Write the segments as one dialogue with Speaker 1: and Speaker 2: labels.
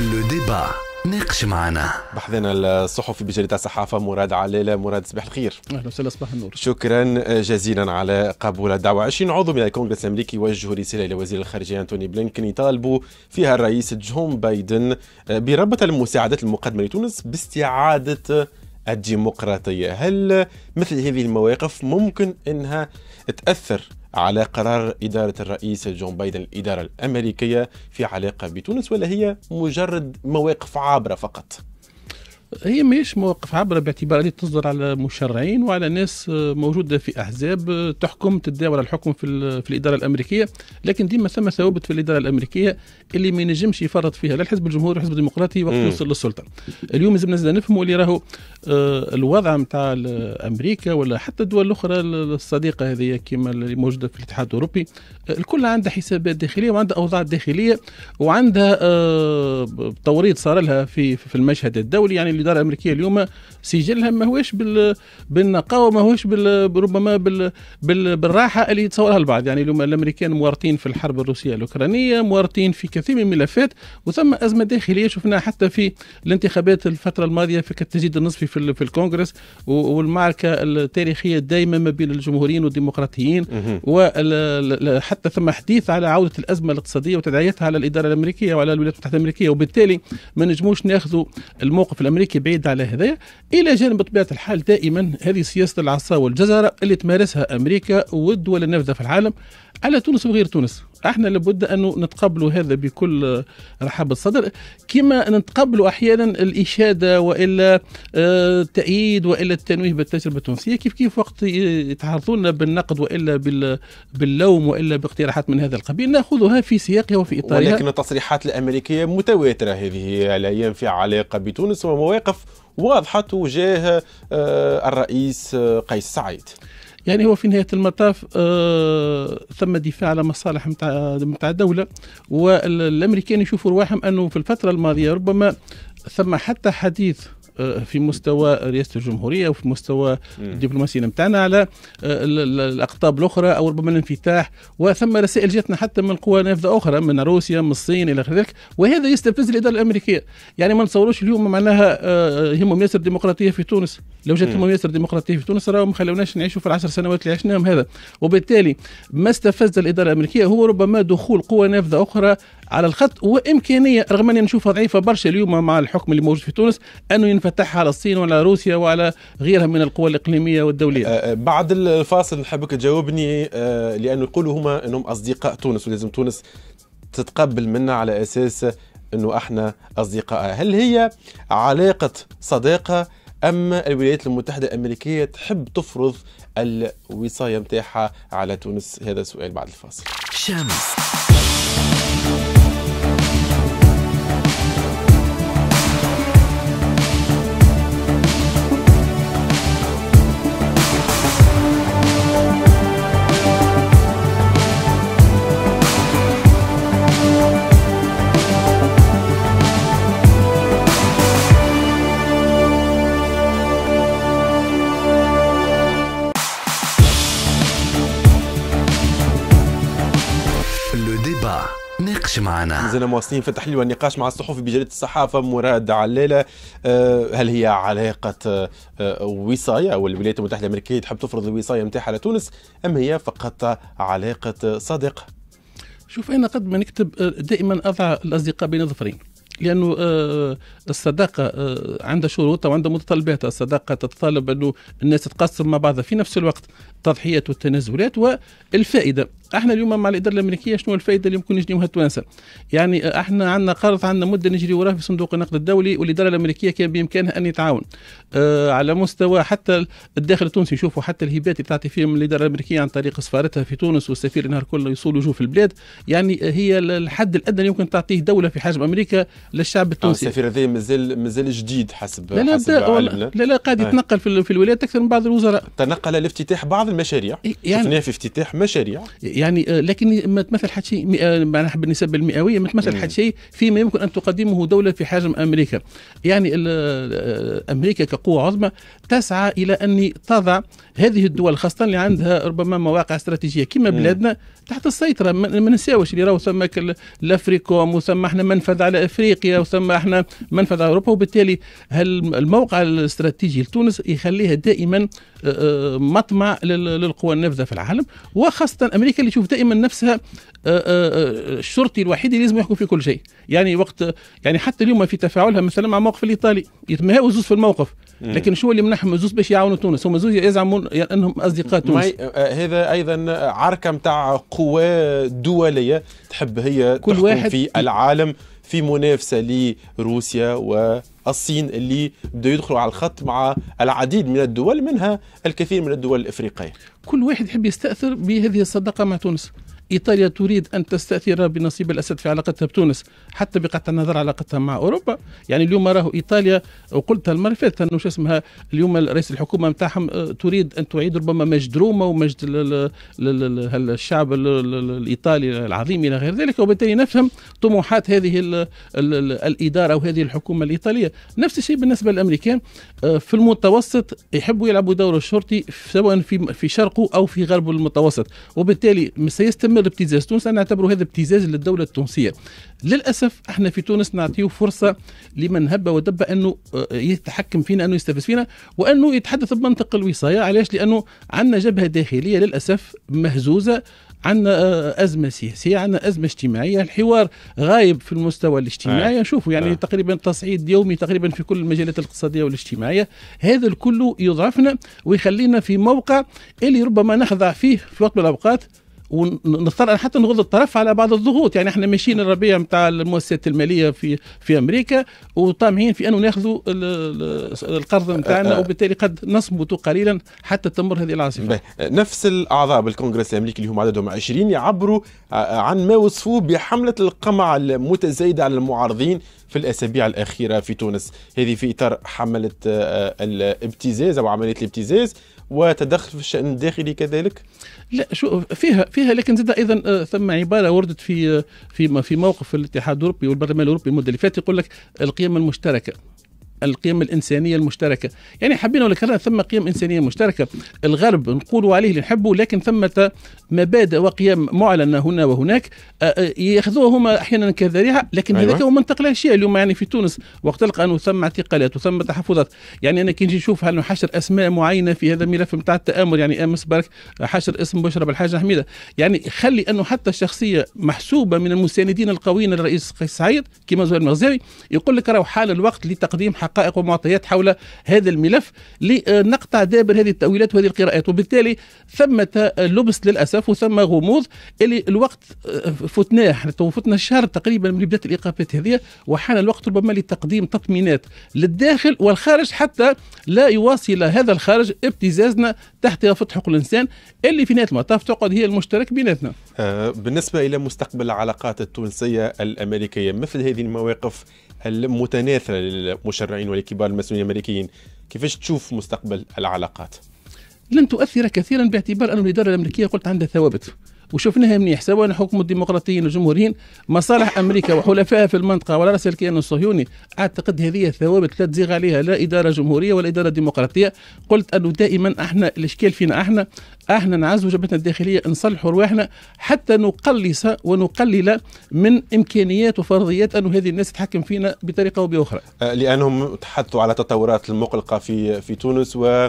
Speaker 1: لو ديبا ناقش معنا بحثنا الصحفي بجريدة الصحافة مراد علالة مراد صباح الخير
Speaker 2: أهلا وسهلا صباح النور
Speaker 1: شكرا جزيلا على قبول الدعوة 20 عضو من الكونغرس الأمريكي وجهوا رسالة إلى وزير الخارجية أنتوني بلينكن يطالبوا فيها الرئيس جون بايدن بربط المساعدات المقدمة لتونس باستعادة الديمقراطية هل مثل هذه المواقف ممكن أنها تأثر على قرار إدارة الرئيس جون بايدن الإدارة الأمريكية في علاقة بتونس ولا هي مجرد مواقف عابرة فقط؟ هي ماهيش
Speaker 2: مواقف عبره باعتبار اللي تصدر على مشرعين وعلى ناس موجوده في احزاب تحكم تداول الحكم في, في الاداره الامريكيه لكن ديما ثم ثوابت في الاداره الامريكيه اللي ما ينجمش يفرط فيها لا الحزب الجمهوري الحزب الديمقراطي وقت يوصل للسلطه اليوم لازم نفهموا اللي راهو آه، الوضع نتاع امريكا ولا حتى الدول الاخرى الصديقه هذه كما اللي موجوده في الاتحاد الاوروبي آه، الكل عندها حسابات داخليه وعندها اوضاع داخليه وعندها آه، توريط صار لها في في المشهد الدولي يعني الاداره الامريكيه اليوم سجلها ماهوش بالنقاوه ماهوش ربما بال بال بالراحه اللي يتصورها البعض يعني اليوم الامريكان مورطين في الحرب الروسيه الاوكرانيه مورطين في كثير من الملفات وثم ازمه داخليه شفناها حتى في الانتخابات الفتره الماضيه في التجديد النصفي في, في الكونغرس والمعركه التاريخيه الدائمه ما بين الجمهوريين والديمقراطيين وحتى ثم حديث على عوده الازمه الاقتصاديه وتداعياتها على الاداره الامريكيه وعلى الولايات المتحده الامريكيه وبالتالي ما نجموش ناخذوا الموقف الامريكي كي بعيد على هذا الى جانب بطبيعه الحال دائما هذه سياسه العصا والجزره اللي تمارسها امريكا والدول النافذه في العالم على تونس وغير تونس احنا لابد انه نتقبلوا هذا بكل رحابة الصدر كما نتقبلوا احيانا الاشاده والا آه، التأييد والا التنويه بالتجربه التونسيه كيف كيف وقت يتعرضون بالنقد والا باللوم والا باقتراحات من هذا القبيل ناخذها في سياقها وفي اطارها ولكن
Speaker 1: التصريحات الامريكيه متواتره هذه الايام في علاقه بتونس ومواقف واضحه تجاه آه، الرئيس قيس سعيد يعني هو في نهايه المطاف
Speaker 2: ثم آه، دفاع على مصالح نتاع نتاع الدوله والامريكان يشوفوا رواحهم انه في الفتره الماضيه ربما ثم حتى حديث آه، في مستوى رئاسه الجمهوريه وفي مستوى الدبلوماسيه نتاعنا على آه، الاقطاب الاخرى او ربما الانفتاح وثم رسائل جاتنا حتى من قوى نافذه اخرى من روسيا من الصين الى غير ذلك وهذا يستفز الاداره الامريكيه يعني ما نتصوروش اليوم معناها يهمهم آه، ياسر ديمقراطيه في تونس لو جاتهم ياسر ديمقراطيه في تونس راهم خلوناش نعيشوا في العشر سنوات اللي عشناهم هذا وبالتالي ما استفز الاداره الامريكيه هو ربما دخول قوى نافذه اخرى على الخط وامكانيه رغم اني نشوفها ضعيفه برشا اليوم مع الحكم اللي موجود في تونس انه ينفتح على الصين وعلى
Speaker 1: روسيا وعلى غيرها من القوى الاقليميه والدوليه. آه، آه، بعد الفاصل نحبك تجاوبني آه، لانه يقولوا هما انهم اصدقاء تونس ولازم تونس تتقبل منا على اساس انه احنا اصدقاء، هل هي علاقه صداقه ام الولايات المتحده الامريكيه تحب تفرض الوصايه نتاعها على تونس؟ هذا سؤال بعد الفاصل.
Speaker 2: شمس
Speaker 1: ناقش معنا مازلنا مواصلين في تحليل والنقاش مع الصحفي بجريده الصحافه مراد علاله آه، هل هي علاقه آه، وصايه والولايات المتحده الامريكيه تحب تفرض الوصايه نتاعها على تونس ام هي فقط علاقه صداقه؟
Speaker 2: شوف انا قد ما نكتب آه، دائما اضع الاصدقاء بين ظفرين لانه الصداقه عندها شروطها وعندها متطلباتها الصداقه تتطلب انه الناس تقسم مع بعضها في نفس الوقت تضحيه والتنازلات والفائده احنا اليوم مع الاداره الامريكيه شنو الفائده اللي ممكن نجنيوها التوانسه يعني آه، احنا عندنا قرض عندنا مده نجري وراه في صندوق النقد الدولي والاداره الامريكيه كان بامكانها ان يتعاون آه على مستوى حتى الداخل التونسي يشوفوا حتى الهبات اللي تعطي فيهم الاداره الامريكيه عن طريق سفارتها في تونس والسفير النهار كله يصولوا يجوا في البلاد يعني آه، هي الحد الادنى اللي يمكن تعطيه دوله
Speaker 1: في حجم امريكا للشعب آه، التونسي السفير هذا مازال مازال جديد حسب لا لا حسب لا, لا, لا قاعد يتنقل
Speaker 2: في الولايات اكثر من بعض الوزراء
Speaker 1: تنقل لافتتاح بعض المشاريع يعني شفناها في
Speaker 2: افتتاح مشاريع يعني آه، لكن ما تمثل حتى شيء معناها بالنسبه المئويه ما تمثل حتى شيء فيما يمكن ان تقدمه دوله في حجم امريكا يعني آه، امريكا كقوه عظمى تسعى الى ان تضع هذه الدول خاصه اللي عندها ربما مواقع استراتيجيه كما بلادنا تحت السيطره ما ننساوش اللي راهو ثم الافريكوم وثم احنا منفذ على افريقيا وثم احنا منفذ على اوروبا وبالتالي الموقع الاستراتيجي لتونس يخليها دائما آه، مطمع لل للقوى النافذه في العالم وخاصه امريكا اللي تشوف دائما نفسها آه، آه، آه، الشرطي الوحيد اللي لازم يحكم في كل شيء يعني وقت يعني حتى اليوم في تفاعلها مثلا مع موقف الايطالي يتمهاو زوز في الموقف لكن شو اللي منحهم زوز باش يعاونوا تونس هم زوز يزعمون يعني انهم اصدقاء تونس
Speaker 1: هذا ايضا عركه نتاع قوى دوليه تحب هي كل واحد في العالم في منافسه لروسيا والصين اللي بدأوا يدخلوا على الخط مع العديد من الدول منها الكثير من الدول الافريقيه.
Speaker 2: كل واحد يحب يستاثر بهذه الصداقه مع تونس. ايطاليا تريد ان تستاثر بنصيب الاسد في علاقتها بتونس حتى بقطع النظر علاقتها مع اوروبا يعني اليوم راهو ايطاليا وقلتها المره اللي فاتت انه شو اسمها اليوم رئيس الحكومه نتاعهم تريد ان تعيد ربما مجد روما ومجد الشعب الايطالي العظيم الى غير ذلك وبالتالي نفهم طموحات هذه الـ الـ الاداره وهذه الحكومه الايطاليه نفس الشيء بالنسبه للامريكان في المتوسط يحبوا يلعبوا دور الشرطي سواء في في شرقه او في غربه المتوسط وبالتالي سيستمر اما الابتزاز تونس انا اعتبره هذا ابتزاز للدوله التونسيه للاسف احنا في تونس نعطيه فرصه لمن هب ودب انه آه، يتحكم فينا انه يستفز فينا وانه يتحدث بمنطق الوصايه علاش لانه عندنا جبهه داخليه للاسف مهزوزه عندنا آه، أزمة سياسية عندنا أزمة اجتماعية الحوار غايب في المستوى الاجتماعي آه. شوفوا يعني آه. تقريبا تصعيد يومي تقريبا في كل المجالات الاقتصادية والاجتماعية هذا الكل يضعفنا ويخلينا في موقع اللي ربما نخضع فيه في وقت من الأوقات ونضطر حتى نغض الطرف على بعض الضغوط يعني احنا ماشيين الربيع نتاع المؤسسات الماليه في في امريكا وطامعين في انه ناخذوا القرض نتاعنا أه، أه.
Speaker 1: وبالتالي قد نصمت قليلا حتى تمر هذه العاصفه. نفس الاعضاء بالكونغرس الامريكي اللي هم عددهم 20 يعبروا أه، عن ما وصفوه بحمله القمع المتزايده على المعارضين في الاسابيع الاخيره في تونس، هذه في اطار حمله الابتزاز او عمليه الابتزاز وتدخل في الشأن الداخلي كذلك؟ لا شو
Speaker 2: فيها فيها لكن زاد ايضا آه، ثم عباره وردت في آه، في في موقف الاتحاد الاوروبي والبرلمان الاوروبي المده اللي فاتت يقول لك القيم المشتركه القيم الانسانيه المشتركه يعني حبينا ولكن ثم قيم انسانيه مشتركه الغرب نقولوا عليه اللي نحبه لكن ثمة مبادئ وقيم معلنه هنا وهناك آه، آه، ياخذوها هما احيانا كذريعه لكن أيوة. هذا هو منطق شيء اليوم يعني في تونس وقت تلقى انه ثم اعتقالات وثم تحفظات يعني انا كي نجي نشوف هل نحشر اسماء معينه في هذا الملف نتاع التآمر يعني امس برك حشر اسم بشرى بالحاجه حميده يعني خلي انه حتى الشخصيه محسوبه من المساندين القويين للرئيس قيس سعيد كما زهير المغزاوي يقول لك راه حال الوقت لتقديم حقائق ومعطيات حول هذا الملف لنقطع دابر هذه التأويلات وهذه القراءات وبالتالي ثمة لبس للأسف وثمة غموض اللي الوقت آه، فتناه احنا فتنا الشهر تقريبا من بداية الإيقافات هذه وحان الوقت ربما لتقديم تطمينات للداخل والخارج حتى لا يواصل هذا الخارج ابتزازنا تحت فتح حقوق الإنسان اللي في نهاية المطاف تقعد هي المشترك بيناتنا
Speaker 1: آه، بالنسبة إلى مستقبل العلاقات التونسية الأمريكية مثل هذه المواقف المتناثره للمشرعين ولكبار المسؤولين الامريكيين كيفاش تشوف مستقبل العلاقات
Speaker 2: لن تؤثر كثيرا باعتبار أن الإدارة الأمريكية قلت عندها ثوابت وشفناها منيح سواء حكم الديمقراطيين والجمهوريين مصالح امريكا وحلفائها في المنطقه ولا راس الكيان الصهيوني اعتقد هذه الثوابت لا تزيغ عليها لا اداره جمهوريه ولا اداره ديمقراطيه قلت انه دائما احنا الاشكال فينا احنا احنا نعزو جبهتنا الداخليه نصلحوا رواحنا حتى نقلص ونقلل من امكانيات وفرضيات
Speaker 1: انه هذه الناس تتحكم فينا بطريقه او باخرى. آه، لانهم تحدثوا على التطورات المقلقه في في تونس و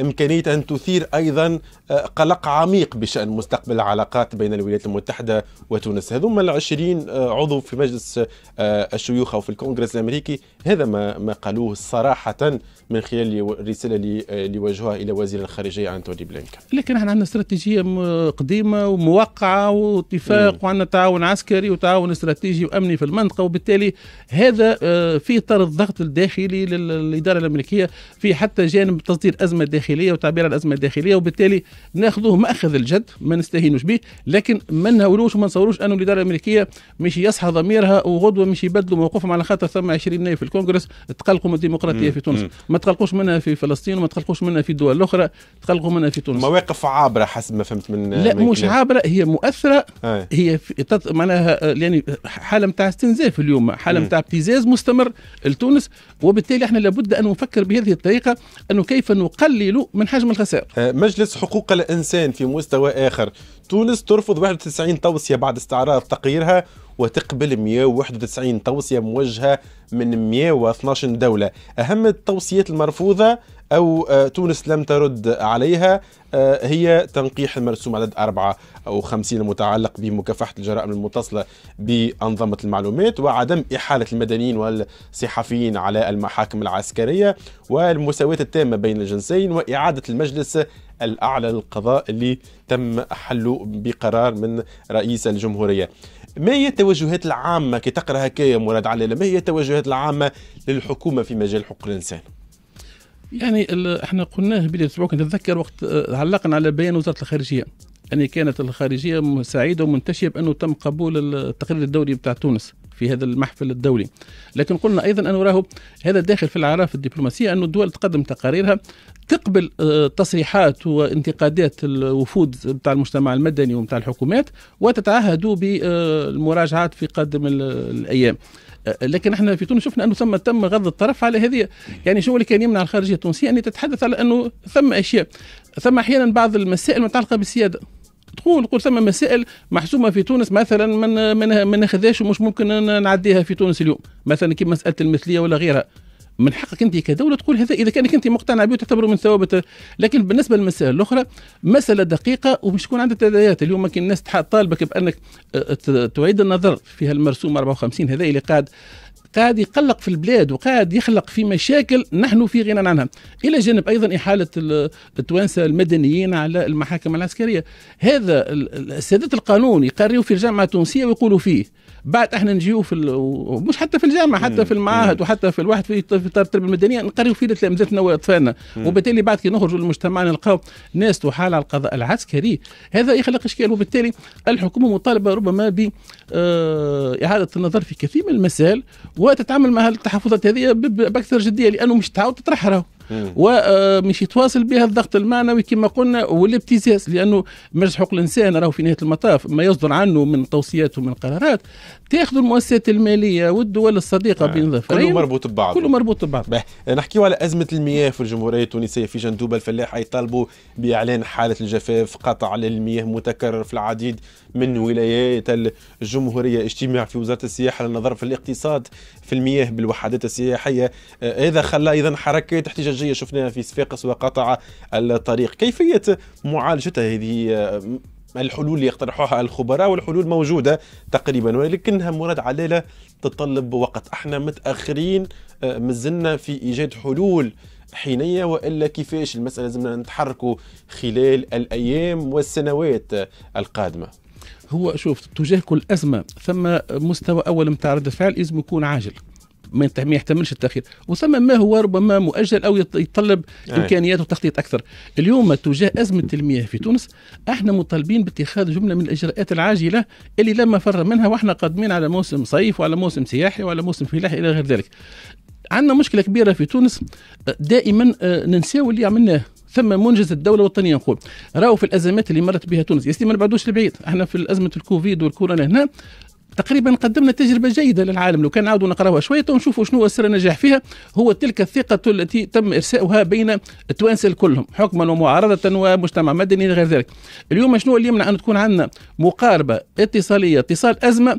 Speaker 1: إمكانية أن تثير أيضا آه، قلق عميق بشأن مستقبل العلاقات بين الولايات المتحدة وتونس هذوما العشرين آه، عضو في مجلس آه، الشيوخ أو في الكونغرس الأمريكي هذا ما, ما قالوه صراحة من خلال الرسالة اللي وجهوها إلى وزير الخارجية أنتوني بلينك
Speaker 2: لكن احنا عندنا استراتيجية قديمة وموقعة واتفاق وعندنا تعاون عسكري وتعاون استراتيجي وأمني في المنطقة وبالتالي هذا في طرد الضغط الداخلي للإدارة الأمريكية في حتى جانب تصدير أزمة داخلية الداخليه وتعبير عن الازمه الداخليه وبالتالي ناخذوه ماخذ الجد ما نستهينوش به لكن ما نهولوش وما نصوروش انه الاداره الامريكيه مش يصحى ضميرها وغدوه مش يبدلوا موقفهم على خاطر ثم 20 نايف في الكونغرس تقلقوا من الديمقراطيه في تونس ما تقلقوش منها في فلسطين وما تقلقوش منها في الدول الاخرى تقلقوا منها في تونس
Speaker 1: مواقف عابره حسب ما فهمت من لا من مش عابره
Speaker 2: هي مؤثره آه. هي تط... معناها آه، يعني حاله نتاع استنزاف اليوم حاله نتاع ابتزاز مستمر لتونس وبالتالي احنا لابد ان نفكر بهذه الطريقه
Speaker 1: انه كيف نقلل يقللوا من حجم الخسائر آه، مجلس حقوق الإنسان في مستوى آخر تونس ترفض 91 توصية بعد استعراض تقريرها وتقبل 191 توصية موجهة من 112 دولة أهم التوصيات المرفوضة أو آه، تونس لم ترد عليها آه، هي تنقيح المرسوم عدد أربعة أو خمسين المتعلق بمكافحة الجرائم المتصلة بأنظمة المعلومات وعدم إحالة المدنيين والصحفيين على المحاكم العسكرية والمساواة التامة بين الجنسين وإعادة المجلس الأعلى للقضاء اللي تم حله بقرار من رئيس الجمهورية ما هي التوجهات العامة كي تقرا هكايا مراد علي ما هي التوجهات العامة للحكومة في مجال حقوق الإنسان؟
Speaker 2: يعني احنا قلناه بداية الأسبوع أتذكر وقت آه، علقنا على بيان وزارة الخارجية أن يعني كانت الخارجية سعيدة ومنتشية بأنه تم قبول التقرير الدولي بتاع تونس في هذا المحفل الدولي لكن قلنا أيضا أنه راه هذا داخل في العراف الدبلوماسية أن الدول تقدم تقاريرها تقبل آه، تصريحات وانتقادات الوفود بتاع المجتمع المدني ومتاع الحكومات وتتعهد بالمراجعات آه، في قادم الأيام آه، لكن احنا في تونس شفنا انه ثم تم غض الطرف على هذه يعني شو اللي كان يمنع الخارجيه التونسيه ان تتحدث على انه ثم اشياء ثم احيانا بعض المسائل متعلقه بالسياده تقول تقول ثم مسائل محسومه في تونس مثلا من ما ناخذهاش ومش ممكن نعديها في تونس اليوم مثلا كيما مساله المثليه ولا غيرها من حقك انت كدوله تقول هذا اذا كانك انت مقتنع به تعتبره من ثوابت لكن بالنسبه للمسائل الاخرى مساله دقيقه ومش تكون عندها تداعيات اليوم كي الناس طالبك بانك تعيد النظر في هالمرسوم 54 هذا اللي قاعد قاعد يقلق في البلاد وقاعد يخلق في مشاكل نحن في غنى عنها الى جانب ايضا احاله التوانسه المدنيين على المحاكم العسكريه هذا السادات القانون يقريوا في الجامعه التونسيه ويقولوا فيه بعد احنا نجيو في مش حتى في الجامعه حتى في المعاهد وحتى في الواحد في اطار التربيه المدنيه نقريو فيه لتلامذتنا واطفالنا وبالتالي بعد كي نخرجوا للمجتمع نلقاو ناس تحال على القضاء العسكري هذا يخلق اشكال وبالتالي الحكومه مطالبه ربما ب آه، اعاده النظر في كثير من المسائل وتتعامل مع التحفظات هذه باكثر جديه لانه مش تعاود تطرحها راهو ومش يتواصل بها الضغط المعنوي كما قلنا والابتزاز لانه مجلس حقوق الانسان راهو في نهايه المطاف ما يصدر عنه من توصيات ومن قرارات تاخذوا المؤسسات الماليه والدول الصديقه آه. بين ظفرين كله مربوط
Speaker 1: ببعض كله مربوط ببعض نحكيو على ازمه المياه في الجمهوريه التونسيه في جندوبه الفلاحه يطالبوا باعلان حاله الجفاف قطع للمياه متكرر في العديد من ولايات الجمهوريه اجتماع في وزاره السياحه للنظر في الاقتصاد في المياه بالوحدات السياحيه هذا آه، خلى ايضا حركات احتجاجيه شفناها في صفاقس وقطع الطريق كيفيه معالجتها هذه آه، الحلول اللي يقترحوها الخبراء والحلول موجوده تقريبا ولكنها مراد علالة تتطلب وقت احنا متاخرين آه، مازلنا في ايجاد حلول حينية وإلا كيفاش المسألة لازمنا نتحركوا خلال الأيام والسنوات القادمة
Speaker 2: هو شوف تجاه كل أزمة ثم مستوى أول متاع رد الفعل لازم يكون عاجل ما يحتملش التاخير وثم ما هو ربما مؤجل او يتطلب أي. امكانيات وتخطيط اكثر اليوم تجاه ازمه المياه في تونس احنا مطالبين باتخاذ جمله من الاجراءات العاجله اللي لا مفر منها واحنا قادمين على موسم صيف وعلى موسم سياحي وعلى موسم فلاحي الى غير ذلك عندنا مشكله كبيره في تونس دائما آه، ننساو اللي عملناه ثم منجز الدوله الوطنيه نقول راهو في الازمات اللي مرت بها تونس يا سيدي ما نبعدوش لبعيد احنا في ازمه الكوفيد والكورونا هنا تقريبا قدمنا تجربه جيده للعالم لو كان نعاودوا نقراوها شويه ونشوفوا شنو سر النجاح فيها هو تلك الثقه التي تم ارساؤها بين التوانسه كلهم حكما ومعارضه ومجتمع مدني غير ذلك اليوم شنو اللي يمنع ان تكون عندنا مقاربه اتصاليه اتصال ازمه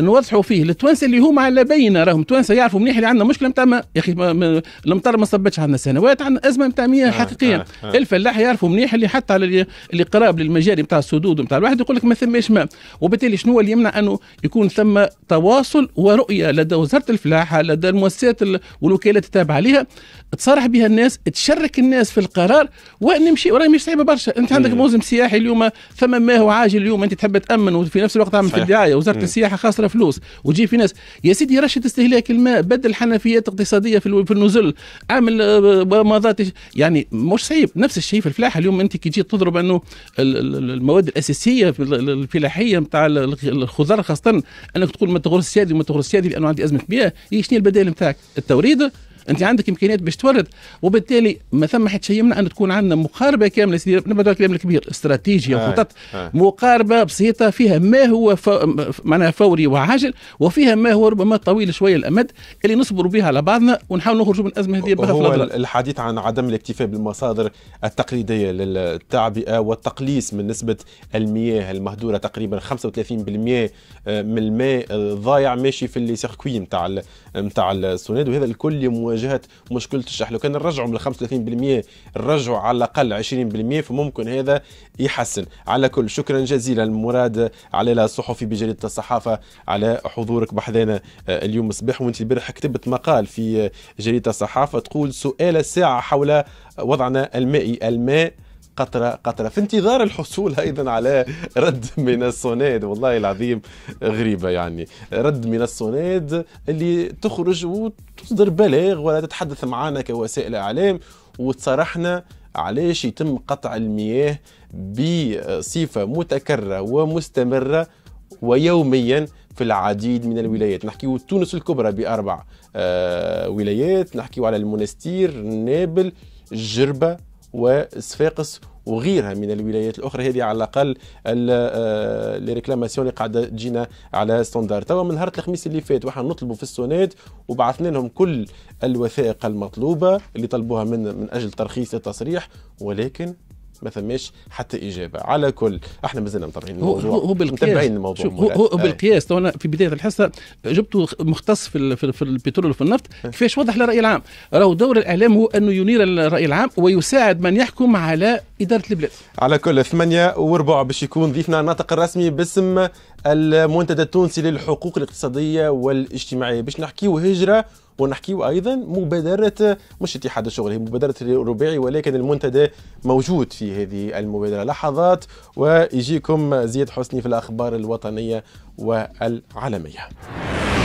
Speaker 2: نوضحوا فيه للتوانسه اللي هما على بينه راهم توانسه يعرفوا مليح اللي عندنا مشكله نتاع يا اخي المطر ما صبتش عندنا سنوات عندنا ازمه نتاع مياه حقيقية حقيقيا آه آه. الفلاح يعرفوا مليح اللي حتى على اللي قراب للمجاري نتاع السدود نتاع الواحد يقول لك ما ثماش ماء وبالتالي شنو اللي يمنع انه يكون يكون ثم تواصل ورؤيه لدى وزاره الفلاحه لدى المؤسسات والوكالات التابعه عليها تصارح بها الناس تشرك الناس في القرار ونمشي وراي مش صعيبه برشا انت عندك موزم سياحي اليوم ثم ما هو عاجل اليوم انت تحب تامن وفي نفس الوقت تعمل في الدعايه وزاره السياحه خاسره فلوس وتجيب في ناس يا سيدي رشد استهلاك الماء بدل حنفيات اقتصاديه في النزل عمل آه، مضات يعني مش صعيب نفس الشيء في الفلاحه اليوم انت كي تجي تضرب انه المواد الاساسيه الفلاحيه نتاع الخضار خاصه انك تقول ما تغرس سيادي وما تغرس سيادي لانه عندي ازمه مياه هي إيه، شنو البدائل نتاعك التوريد انت عندك امكانيات باش تورد وبالتالي ما ثم حتى شيء يمنع ان تكون عندنا مقاربه كامله سيدي نبدا الكلام الكبير استراتيجيا آه، وخطط آه. مقاربه بسيطه فيها ما هو ف... معناها فوري وعاجل وفيها ما هو ربما
Speaker 1: طويل شويه الامد اللي نصبروا بها على بعضنا ونحاول نخرجوا من الازمه هذه هو الحديث عن عدم الاكتفاء بالمصادر التقليديه للتعبئه والتقليص من نسبه المياه المهدوره تقريبا 35% آه، من الماء الضايع ماشي في السيركوي نتاع نتاع السوناد وهذا الكل لمواجهه مشكله الشح لو كان نرجعوا من 35% نرجعوا على الاقل 20% فممكن هذا يحسن على كل شكرا جزيلا مراد علي الصحفي بجريده الصحافه على حضورك بحذانا آه، اليوم الصباح وانت البارح كتبت مقال في آه، جريده الصحافه تقول سؤال الساعه حول آه، وضعنا المائي الماء قطرة قطرة في انتظار الحصول أيضا على رد من الصناد والله العظيم غريبة يعني رد من الصناد اللي تخرج وتصدر بلاغ ولا تتحدث معنا كوسائل إعلام وتصارحنا علاش يتم قطع المياه بصفة متكررة ومستمرة ويوميا في العديد من الولايات نحكيو تونس الكبرى بأربع آه، ولايات نحكيو على المنستير نابل جربة وصفاقس وغيرها من الولايات الاخرى هذه على الاقل آه، لي ريكلاماسيون اللي قاعده تجينا على ستاندار توا من نهار الخميس اللي فات وحنا نطلبوا في السونات وبعثنا لهم كل الوثائق المطلوبه اللي طلبوها من من اجل ترخيص التصريح ولكن ما ثماش حتى اجابه على كل احنا مازلنا مطبعين الموضوع هو, هو بالقياس متابعين الموضوع شوف هو, هو آه. بالقياس
Speaker 2: تو في بدايه الحصه جبتوا مختص في في, في البترول وفي النفط آه. كيفاش وضح للراي العام راهو دور الاعلام هو انه ينير الراي العام ويساعد من يحكم على اداره
Speaker 1: البلاد على كل ثمانية وربع باش يكون ضيفنا الناطق الرسمي باسم المنتدى التونسي للحقوق الاقتصاديه والاجتماعيه باش نحكيو هجره ونحكيو ايضا مبادره مش اتحاد الشغل هي مبادره الرباعي ولكن المنتدى موجود في هذه المبادره لحظات ويجيكم زياد حسني في الاخبار الوطنيه والعالميه